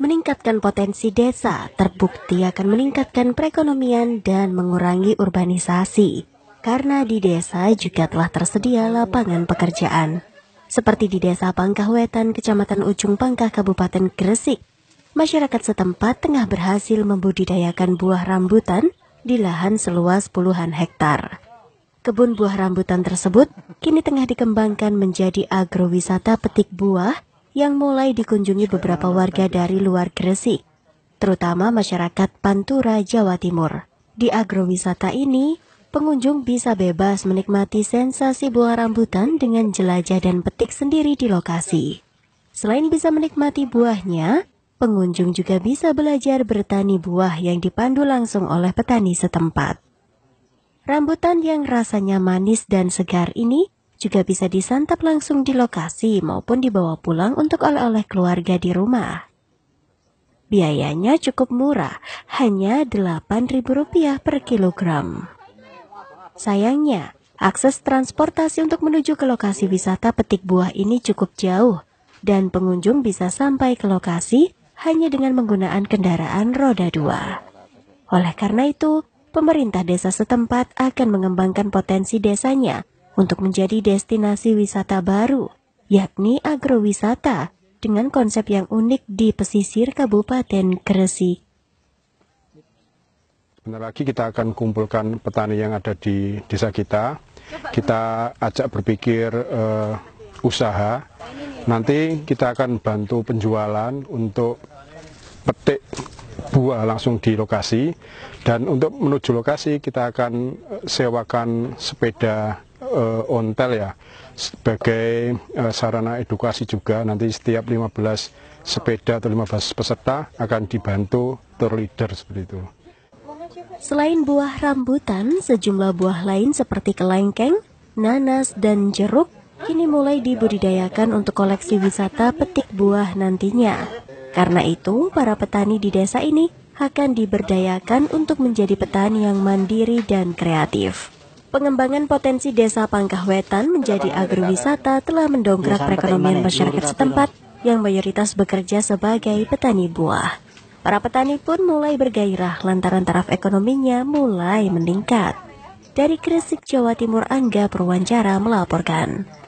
meningkatkan potensi desa terbukti akan meningkatkan perekonomian dan mengurangi urbanisasi, karena di desa juga telah tersedia lapangan pekerjaan. Seperti di desa Pangkah Wetan, Kecamatan Ujung Pangkah, Kabupaten Gresik, masyarakat setempat tengah berhasil membudidayakan buah rambutan di lahan seluas puluhan hektar. Kebun buah rambutan tersebut kini tengah dikembangkan menjadi agrowisata petik buah yang mulai dikunjungi beberapa warga dari luar Gresik, terutama masyarakat Pantura, Jawa Timur. Di agrowisata ini, pengunjung bisa bebas menikmati sensasi buah rambutan dengan jelajah dan petik sendiri di lokasi. Selain bisa menikmati buahnya, pengunjung juga bisa belajar bertani buah yang dipandu langsung oleh petani setempat. Rambutan yang rasanya manis dan segar ini juga bisa disantap langsung di lokasi maupun dibawa pulang untuk oleh-oleh keluarga di rumah. Biayanya cukup murah, hanya Rp8.000 per kilogram. Sayangnya, akses transportasi untuk menuju ke lokasi wisata petik buah ini cukup jauh, dan pengunjung bisa sampai ke lokasi hanya dengan menggunakan kendaraan roda dua. Oleh karena itu, pemerintah desa setempat akan mengembangkan potensi desanya untuk menjadi destinasi wisata baru, yakni agrowisata dengan konsep yang unik di pesisir Kabupaten Gresik. Sebentar lagi kita akan kumpulkan petani yang ada di desa kita. Kita ajak berpikir uh, usaha. Nanti kita akan bantu penjualan untuk petik buah langsung di lokasi. Dan untuk menuju lokasi kita akan eh, sewakan sepeda uh, ontel ya sebagai uh, sarana edukasi juga nanti setiap 15 sepeda atau 15 peserta akan dibantu tour leader seperti itu. Selain buah rambutan, sejumlah buah lain seperti kelengkeng, nanas, dan jeruk kini mulai dibudidayakan untuk koleksi wisata petik buah nantinya. Karena itu, para petani di desa ini akan diberdayakan untuk menjadi petani yang mandiri dan kreatif. Pengembangan potensi desa Pangkah Wetan menjadi agrowisata telah mendongkrak perekonomian masyarakat setempat yang mayoritas bekerja sebagai petani buah. Para petani pun mulai bergairah lantaran taraf ekonominya mulai meningkat. Dari Gresik, Jawa Timur, Angga Perwancara melaporkan.